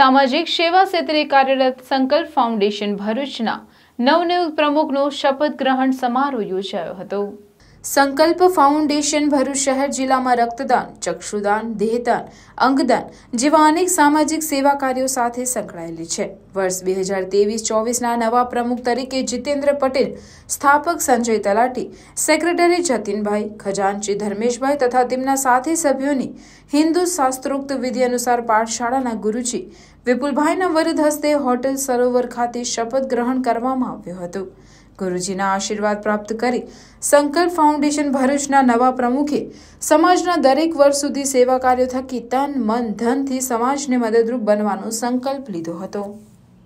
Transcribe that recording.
સામાજિક સેવા ક્ષેત્રે કાર્યરત સંકલ્પ ફાઉન્ડેશન ભરૂચના નવનિયુક્ત પ્રમુખનો શપથ ગ્રહણ સમારોહ યોજાયો હતો સંકલ્પ ફાઉન્ડેશન ભરૂચ શહેર જિલ્લામાં રક્તદાન ચક્ષુદાન દેહદાન અંગદાન જેવા અનેક સામાજિક સેવા કાર્યો સાથે સંકળાયેલી છે વર્ષ બે હજાર તેવીસ ચોવીસના નવા પ્રમુખ તરીકે જીતેન્દ્ર પટેલ સ્થાપક સંજય તલાટી સેક્રેટરી જતીનભાઈ ખજાનચી ધર્મેશભાઈ તથા તેમના સાથી સભ્યોની હિન્દુ શાસ્ત્રોક્ત વિધિ અનુસાર પાઠશાળાના ગુરુજી વિપુલભાઈના વરદ હસ્તે હોટેલ સરોવર ખાતે શપથ ગ્રહણ કરવામાં આવ્યું હતું ગુરુજીના આશીર્વાદ પ્રાપ્ત કરી સંકલ્પ ફાઉન્ડેશન ભરૂચના નવા પ્રમુખે સમાજના દરેક વર્ષ સુધી સેવા કાર્યો થકી તન મન ધનથી સમાજને મદદરૂપ બનવાનો સંકલ્પ લીધો હતો